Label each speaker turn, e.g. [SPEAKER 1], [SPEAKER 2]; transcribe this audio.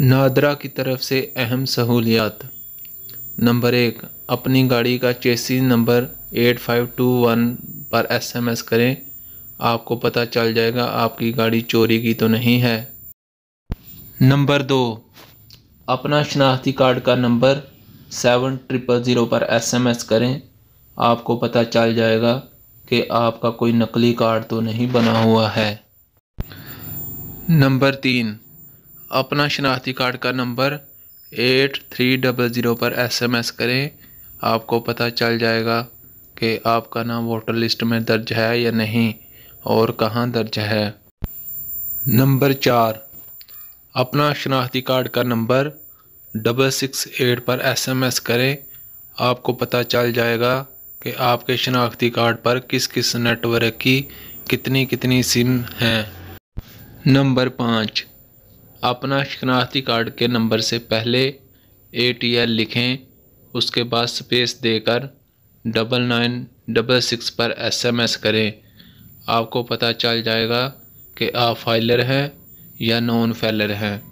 [SPEAKER 1] नादरा की तरफ से अहम सहूलियात नंबर एक अपनी गाड़ी का chassis number eight five two one पर एसएमएस करें आपको पता चल जाएगा आपकी गाड़ी चोरी की तो नहीं है नंबर दो अपना शनाख्ती कार्ड का नंबर सेवन ट्रिपल ज़ीरो पर एसएमएस करें आपको पता चल जाएगा कि आपका कोई नकली कार्ड तो नहीं बना हुआ है नंबर तीन अपना शनाख्ती कार्ड का number eight three double zero पर एसएमएस करें आपको पता चल जाएगा कि आपका नाम वोटर लिस्ट में दर्ज है या नहीं और कहाँ दर्ज है नंबर चार अपना शनाख्ती कार्ड का नंबर डबल सिक्स एट पर एसएमएस करें आपको पता चल जाएगा कि आपके शनाख्ती कार्ड पर किस किस नेटवर्क की कितनी कितनी सिम हैं नंबर पाँच अपना शिनाख्ती कार्ड के नंबर से पहले ए टी एल लिखें उसके बाद स्पेस देकर डबल नाइन डबल सिक्स पर एस एम एस करें आपको पता चल जाएगा कि आप फाइलर हैं या नॉन फाइलर हैं